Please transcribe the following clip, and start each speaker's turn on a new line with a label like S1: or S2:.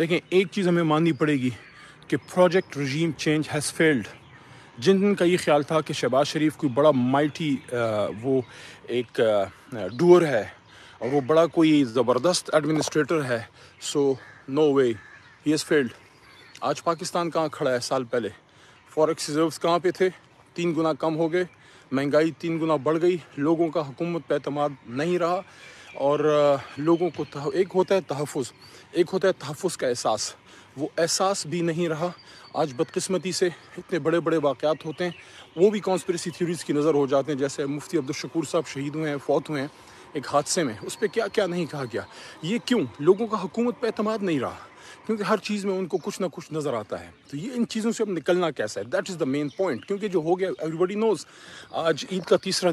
S1: लेकिन एक चीज़ हमें माननी पड़ेगी कि project regime change has failed जिन दिन का ये ख्याल था कि शहबाज शरीफ कोई बड़ा माइटी वो एक डूअर है और वो बड़ा कोई ज़बरदस्त एडमिनिस्ट्रेटर है so no way he is failed आज पाकिस्तान कहाँ खड़ा है साल पहले फॉरेक्स रिजर्व कहाँ पे थे तीन गुना कम हो गए महंगाई तीन गुना बढ़ गई लोगों का हुकूमत पर अतमाद नहीं रहा और लोगों को एक होता है तहफ़ एक होता है तहफ़ का एहसास वो एहसास भी नहीं रहा आज बदकस्मती से इतने बड़े बड़े वाक़ात होते हैं वो भी कॉन्स्परेसी थ्योरीज़ की नज़र हो जाते हैं जैसे मुफ्ती अब्दुलशकूर साहब शहीद हुए हैं फौत हुए हैं एक हादसे में उस पर क्या क्या नहीं कहा गया ये क्यों लोगों का हुकूमत पर अतमाद नहीं रहा क्योंकि हर चीज़ में उनको कुछ ना कुछ नज़र आता है तो ये इन चीज़ों से अब निकलना कैसा है that is the main point क्योंकि जो हो गया एवरीबडी नोज आज ईद का तीसरा